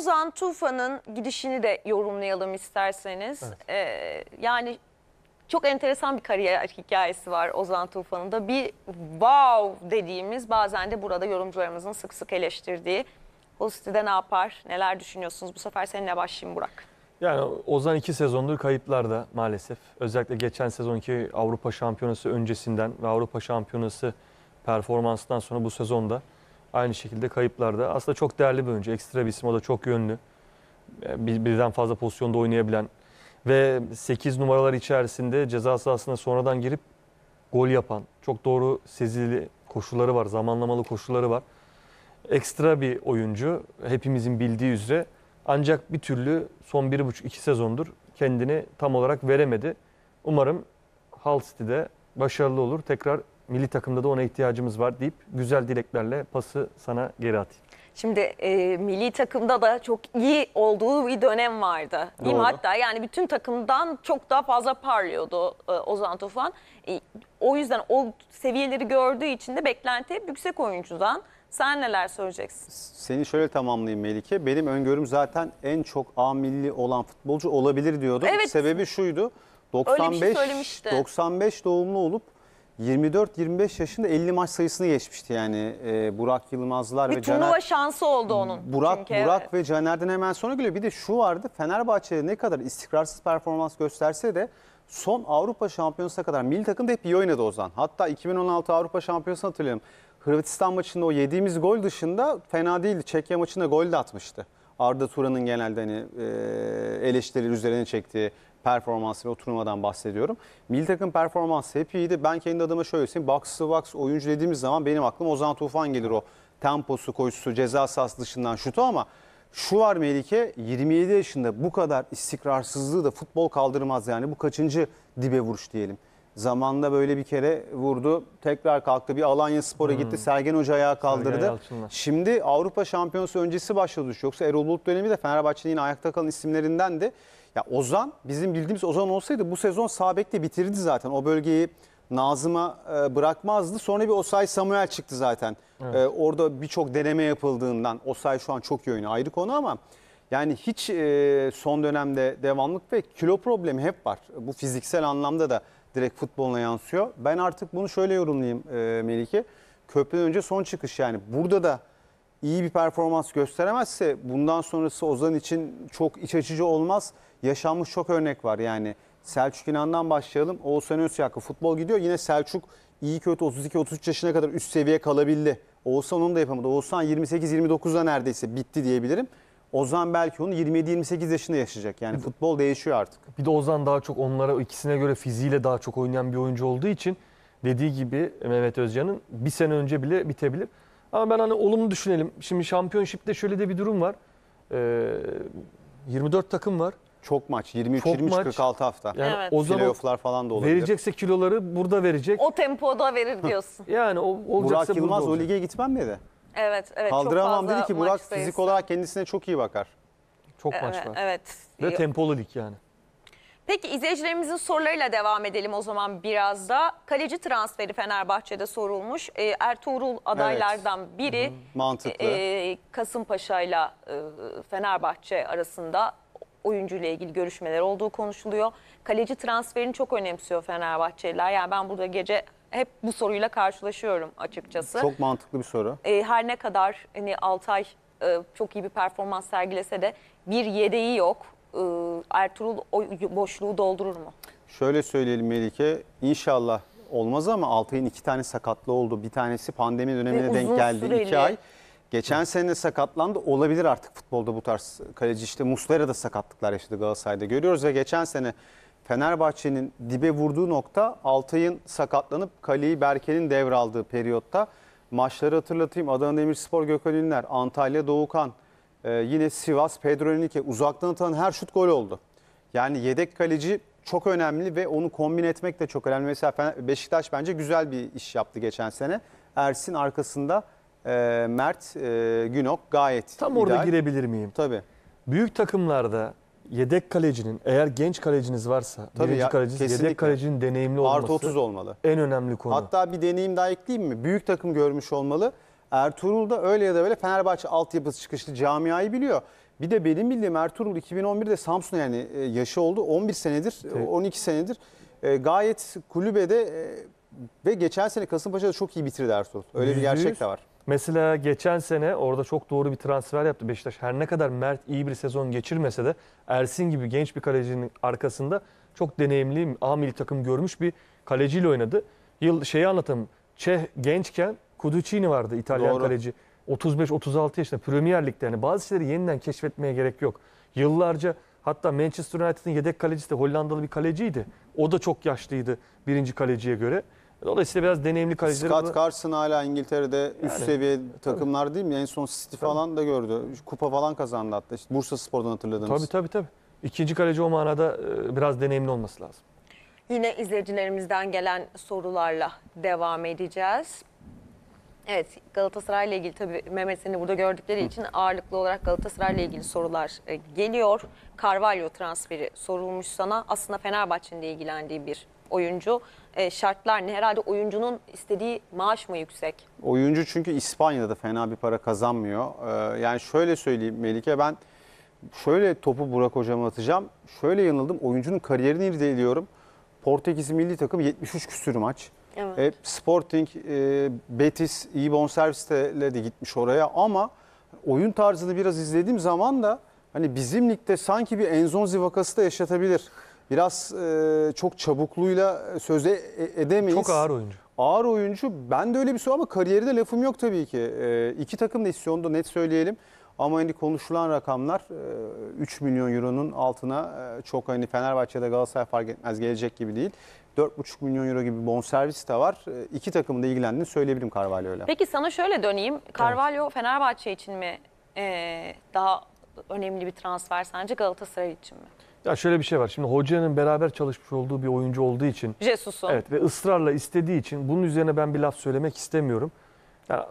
Ozan Tufan'ın gidişini de yorumlayalım isterseniz. Evet. Ee, yani çok enteresan bir kariyer hikayesi var Ozan Tufan'ın da. Bir wow dediğimiz bazen de burada yorumcularımızın sık sık eleştirdiği. O ne yapar, neler düşünüyorsunuz? Bu sefer seninle başlayayım Burak. Yani Ozan iki sezondur kayıplarda maalesef. Özellikle geçen sezonki Avrupa Şampiyonası öncesinden ve Avrupa Şampiyonası performansından sonra bu sezonda Aynı şekilde kayıplarda. Aslında çok değerli bir oyuncu. Ekstra bir isim. O da çok yönlü. Ee, bir, birden fazla pozisyonda oynayabilen. Ve 8 numaralar içerisinde ceza sahasına sonradan girip gol yapan. Çok doğru sezili koşulları var. Zamanlamalı koşulları var. Ekstra bir oyuncu. Hepimizin bildiği üzere. Ancak bir türlü son 1,5-2 sezondur kendini tam olarak veremedi. Umarım Hull City'de başarılı olur. Tekrar milli takımda da ona ihtiyacımız var deyip güzel dileklerle pası sana geri atayım. Şimdi e, milli takımda da çok iyi olduğu bir dönem vardı. Değil mi? Doğru. Hatta yani bütün takımdan çok daha fazla parlıyordu e, Ozan Tufan. E, o yüzden o seviyeleri gördüğü için de beklenti hep yüksek oyuncudan. Sen neler söyleyeceksin? Seni şöyle tamamlayayım Melike. Benim öngörüm zaten en çok A milli olan futbolcu olabilir diyordum. Evet. Sebebi şuydu. 95 şey 95 doğumlu olup 24-25 yaşında 50 maç sayısını geçmişti yani e, Burak Yılmazlar bir ve Caner. Bir turnuva şansı oldu onun. Burak çünkü, Burak evet. ve Caner'den hemen sonra geliyor. Bir de şu vardı Fenerbahçe ne kadar istikrarsız performans gösterse de son Avrupa Şampiyonası'na kadar milli takımda hep iyi oynadı Ozan. Hatta 2016 Avrupa Şampiyonası hatırlayalım. Hırvatistan maçında o yediğimiz gol dışında fena değildi. Çekya maçında gol de atmıştı. Arda Turan'ın genelde hani e, eleştirileri üzerine çektiği performansı ve o turnuvadan bahsediyorum. Milli takım performansı hep iyiydi. Ben kendi adıma şöyle söyleyeyim. Box to box oyuncu dediğimiz zaman benim aklım Ozan Tufan gelir o. Temposu, koşusu, ceza sahası dışından şutu ama şu var Melike 27 yaşında bu kadar istikrarsızlığı da futbol kaldırmaz yani. Bu kaçıncı dibe vuruş diyelim. Zamanında böyle bir kere vurdu. Tekrar kalktı. Bir Alanya Spor'a gitti. Hmm. Sergen Hoca ayağı kaldırdı. Şimdi Avrupa Şampiyonası öncesi başladı. Yoksa Erol Bulut dönemi de Fenerbahçe'nin yine ayakta kalan isimlerindendi. Ya Ozan bizim bildiğimiz Ozan olsaydı bu sezon sabekte bitirdi zaten. O bölgeyi Nazım'a e, bırakmazdı. Sonra bir Osay Samuel çıktı zaten. Evet. E, orada birçok deneme yapıldığından Osay şu an çok iyi oynuyor ayrı konu ama yani hiç e, son dönemde devamlık ve kilo problemi hep var. Bu fiziksel anlamda da direkt futboluna yansıyor. Ben artık bunu şöyle yorumlayayım Melike. Köprüden önce son çıkış yani burada da iyi bir performans gösteremezse bundan sonrası Ozan için çok iç açıcı olmaz. Yaşanmış çok örnek var yani. Selçuk İnan'dan başlayalım. Oğuzhan Özyakı futbol gidiyor. Yine Selçuk iyi kötü 32-33 yaşına kadar üst seviye kalabildi. Oğuzhan onu da yapamadı. Oğuzhan 28-29'da neredeyse bitti diyebilirim. Ozan belki onu 27-28 yaşında yaşayacak. Yani futbol değişiyor artık. Bir de Ozan daha çok onlara ikisine göre fiziğiyle daha çok oynayan bir oyuncu olduğu için dediği gibi Mehmet Özcan'ın bir sene önce bile bitebilir. Ama ben hani olumlu düşünelim. Şimdi şampiyonşipte şöyle de bir durum var. Ee, 24 takım var. Çok maç. 23 Çok 23 maç. 46 hafta. Yani Evet. o zaman Playoff'lar falan da olabilir. verecekse kiloları burada verecek. O tempoda verir diyorsun. Yani o olacaksa Burak Yılmaz o olacak. lige gitmem miydi Evet, evet. çok Kaldıramam fazla dedi ki maç Burak fizik olarak kendisine çok iyi bakar. Çok maç var. evet. Ve tempolu lig yani. Peki izleyicilerimizin sorularıyla devam edelim o zaman biraz da. Kaleci transferi Fenerbahçe'de sorulmuş. E, Ertuğrul adaylardan evet. biri Hı -hı. Mantıklı. E, Kasımpaşa ile Fenerbahçe arasında oyuncuyla ilgili görüşmeler olduğu konuşuluyor. Kaleci transferini çok önemsiyor Fenerbahçeliler. Yani ben burada gece hep bu soruyla karşılaşıyorum açıkçası. Çok mantıklı bir soru. E, her ne kadar hani Altay e, çok iyi bir performans sergilese de bir yedeği yok. E, Ertuğrul o boşluğu doldurur mu? Şöyle söyleyelim Melike, inşallah olmaz ama Altay'ın iki tane sakatlığı oldu. Bir tanesi pandemi dönemine Ve denk geldi süreli. iki ay. Geçen sene sakatlandı. Olabilir artık futbolda bu tarz kaleci. işte Muslera da sakatlıklar yaşadı Galatasaray'da görüyoruz. Ve geçen sene Fenerbahçe'nin dibe vurduğu nokta Altay'ın sakatlanıp kaleyi Berke'nin devraldığı periyotta. Maçları hatırlatayım. Adana Demirspor Gökhan Ünler, Antalya Doğukan, ee, yine Sivas, Pedro Henrique uzaktan atan her şut gol oldu. Yani yedek kaleci çok önemli ve onu kombin etmek de çok önemli. Mesela Beşiktaş bence güzel bir iş yaptı geçen sene. Ersin arkasında e, Mert e, Günok gayet Tam ideal. orada girebilir miyim? Tabii. Büyük takımlarda yedek kalecinin eğer genç kaleciniz varsa Tabii birinci ya, kaleciniz yedek kalecinin deneyimli olması. 30 olmalı. En önemli konu. Hatta bir deneyim daha ekleyeyim mi? Büyük takım görmüş olmalı. Ertuğrul da öyle ya da böyle Fenerbahçe altyapısı çıkışlı camiayı biliyor. Bir de benim bildiğim Ertuğrul 2011'de Samsun yani e, yaşı oldu. 11 senedir, e, evet. 12 senedir e, gayet kulübede ve geçen sene Kasımpaşa'da çok iyi bitirdi Ertuğrul. Öyle bir gerçek de var. Mesela geçen sene orada çok doğru bir transfer yaptı Beşiktaş. Her ne kadar Mert iyi bir sezon geçirmese de Ersin gibi genç bir kalecinin arkasında çok deneyimli, amil takım görmüş bir kaleciyle oynadı. Yıl şeyi anlatalım. Çeh gençken Kuducini vardı İtalyan Doğru. kaleci. 35-36 yaşında Premier Lig'de yani bazı şeyleri yeniden keşfetmeye gerek yok. Yıllarca hatta Manchester United'ın yedek kalecisi de Hollandalı bir kaleciydi. O da çok yaşlıydı birinci kaleciye göre. Dolayısıyla biraz deneyimli kaleciler. Scott bunu... Carson hala İngiltere'de yani, üst seviye takımlar değil mi? En son City tabii. falan da gördü. Kupa falan kazandı hatta. İşte Bursa Spor'dan hatırladınız Tabii tabii tabii. İkinci kaleci o manada e, biraz deneyimli olması lazım. Yine izleyicilerimizden gelen sorularla devam edeceğiz. Evet Galatasaray ile ilgili tabii Mehmet seni burada gördükleri için ağırlıklı olarak Galatasaray ile ilgili sorular e, geliyor. Carvalho transferi sorulmuş sana. Aslında Fenerbahçe'nin ilgilendiği bir oyuncu. E, şartlar ne? Herhalde oyuncunun istediği maaş mı yüksek? Oyuncu çünkü İspanya'da da fena bir para kazanmıyor. Ee, yani şöyle söyleyeyim Melike ben şöyle topu Burak hocama atacağım. Şöyle yanıldım. Oyuncunun kariyerini irdeliyorum. Portekiz milli takım 73 küsür maç. Evet. E, Sporting, e, Betis iyi bonservisle de gitmiş oraya ama oyun tarzını biraz izlediğim zaman da hani bizim ligde sanki bir Enzonzi vakası da yaşatabilir. Biraz e, çok çabukluğuyla söze e, edemeyiz. Çok ağır oyuncu. Ağır oyuncu. Ben de öyle bir soru ama kariyeride lafım yok tabii ki. E, iki takım da istiyor net söyleyelim. Ama hani konuşulan rakamlar 3 e, milyon euronun altına e, çok hani Fenerbahçe'de Galatasaray fark etmez gelecek gibi değil. 4,5 milyon euro gibi bonservis de var. İki e, iki takımın da ilgilendiğini söyleyebilirim Carvalho'yla. Peki sana şöyle döneyim. Carvalho Fenerbahçe için mi e, daha önemli bir transfer sence Galatasaray için mi? Ya şöyle bir şey var. Şimdi hocanın beraber çalışmış olduğu bir oyuncu olduğu için. Jesus'u. Evet ve ısrarla istediği için bunun üzerine ben bir laf söylemek istemiyorum. Ya,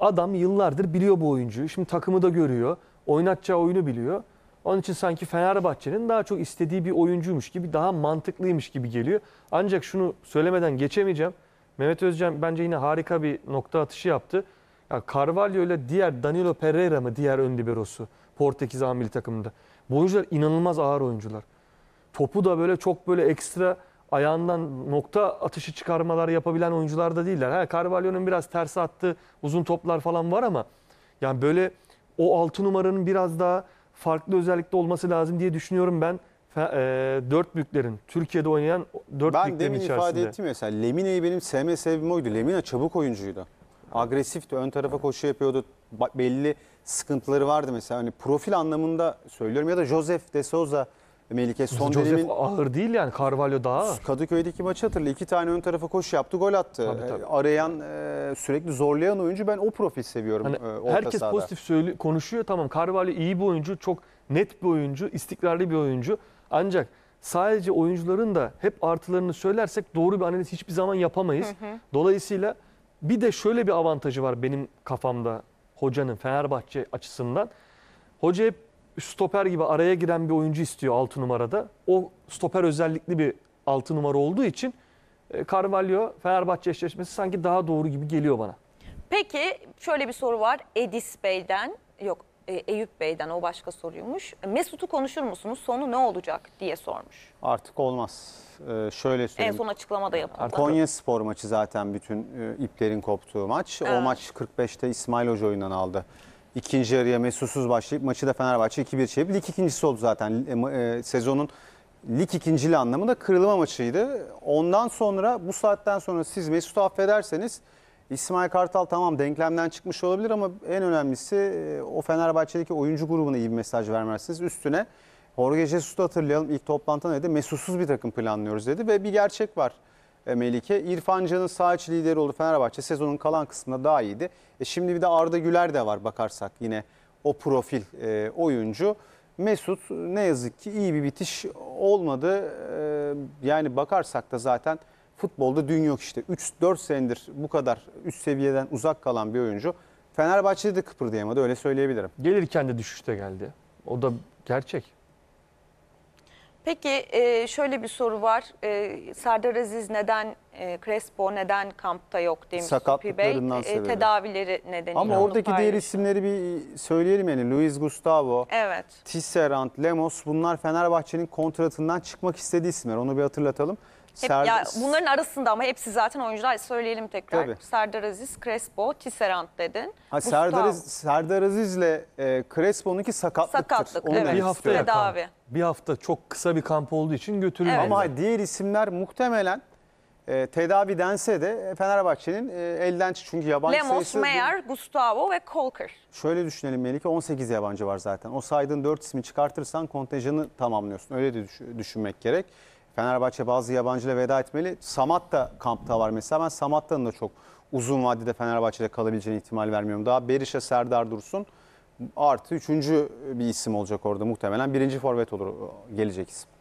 adam yıllardır biliyor bu oyuncuyu. Şimdi takımı da görüyor. Oynatacağı oyunu biliyor. Onun için sanki Fenerbahçe'nin daha çok istediği bir oyuncuymuş gibi, daha mantıklıymış gibi geliyor. Ancak şunu söylemeden geçemeyeceğim. Mehmet Özcan bence yine harika bir nokta atışı yaptı. Ya Carvalho ile diğer Danilo Pereira mı diğer ön liberosu Portekiz amil takımında. Bu oyuncular inanılmaz ağır oyuncular. Topu da böyle çok böyle ekstra ayağından nokta atışı çıkarmalar yapabilen oyuncular da değiller. Ha Carvalho'nun biraz tersi attığı uzun toplar falan var ama yani böyle o altı numaranın biraz daha farklı özellikte olması lazım diye düşünüyorum ben. E, dört büyüklerin, Türkiye'de oynayan dört ben büyüklerin içerisinde. Ben demin ifade ettim ya mesela Lemine'yi benim sevme sebebim oydu. Lemine çabuk oyuncuydu. Agresifti, ön tarafa koşu yapıyordu. Belli sıkıntıları vardı mesela. Hani profil anlamında söylüyorum ya da Joseph de Souza Melike son Joseph dönemin ağır değil yani Carvalho daha ağır. Kadıköy'deki maçı hatırla. iki tane ön tarafa koşu yaptı, gol attı. Tabii, tabii. E, arayan, e, sürekli zorlayan oyuncu ben o profil seviyorum hani e, orta Herkes sahada. pozitif söyle, konuşuyor tamam. Carvalho iyi bir oyuncu, çok net bir oyuncu, istikrarlı bir oyuncu. Ancak sadece oyuncuların da hep artılarını söylersek doğru bir analiz hiçbir zaman yapamayız. Dolayısıyla bir de şöyle bir avantajı var benim kafamda hocanın Fenerbahçe açısından. Hoca hep stoper gibi araya giren bir oyuncu istiyor 6 numarada. O stoper özellikli bir 6 numara olduğu için e, Carvalho Fenerbahçe eşleşmesi sanki daha doğru gibi geliyor bana. Peki şöyle bir soru var Edis Bey'den yok e, Eyüp Bey'den o başka soruymuş. Mesut'u konuşur musunuz? Sonu ne olacak diye sormuş. Artık olmaz. Ee, şöyle söyleyeyim. En son açıklama da yapıldı. Konya Spor maçı zaten bütün e, iplerin koptuğu maç. Evet. O maç 45'te İsmail Hoca oyundan aldı. İkinci yarıya Mesut'suz başlayıp maçı da Fenerbahçe 2-1 çevirip lig ikincisi oldu zaten. E, e sezonun lig ikinciliği anlamında kırılma maçıydı. Ondan sonra bu saatten sonra siz Mesut'u affederseniz İsmail Kartal tamam denklemden çıkmış olabilir ama en önemlisi e, o Fenerbahçe'deki oyuncu grubuna iyi bir mesaj vermezsiniz. Üstüne Jorge Jesus'u hatırlayalım ilk toplantı dedi Mesutsuz bir takım planlıyoruz dedi ve bir gerçek var. E, Melike. İrfan Can'ın sahiç lideri oldu Fenerbahçe. Sezonun kalan kısmında daha iyiydi. E şimdi bir de Arda Güler de var bakarsak yine o profil e, oyuncu. Mesut ne yazık ki iyi bir bitiş olmadı. E, yani bakarsak da zaten futbolda dün yok işte. 3-4 senedir bu kadar üst seviyeden uzak kalan bir oyuncu. Fenerbahçe'de de kıpırdayamadı öyle söyleyebilirim. Gelirken de düşüşte geldi. O da gerçek. Peki e, şöyle bir soru var. E, Serdar Aziz neden e, Crespo neden kampta yok demiş Supi Bey. Sakatlıklarından E, sebebi. tedavileri nedeniyle. Ama oradaki diğer isimleri bir söyleyelim yani. Luis Gustavo, Evet. Tisserand, Lemos bunlar Fenerbahçe'nin kontratından çıkmak istediği isimler. Onu bir hatırlatalım. Hep, Serd ya bunların arasında ama hepsi zaten oyuncular söyleyelim tekrar. Tabii. Serdar Aziz, Crespo, Tisserand dedin. Ha, Serdar, Aziz, Serdar Aziz'le e, ki sakatlıktır. Sakatlık Onu evet. Bir hafta Tedavi. Bir hafta çok kısa bir kamp olduğu için götürülür. Evet. Ama diğer isimler muhtemelen e, tedavi dense de Fenerbahçe'nin e, elden çık çünkü yabancı Lemos, sayısı... Meyer, Gustavo ve Kolker. Şöyle düşünelim Melike 18 yabancı var zaten. O saydığın 4 ismi çıkartırsan kontenjanı tamamlıyorsun. Öyle de düş- düşünmek gerek. Fenerbahçe bazı yabancıyla veda etmeli. Samat da kampta var mesela. Ben Samat'tan da çok uzun vadede Fenerbahçe'de kalabileceğine ihtimal vermiyorum. Daha Berişe Serdar Dursun artı üçüncü bir isim olacak orada muhtemelen. Birinci forvet olur gelecek isim.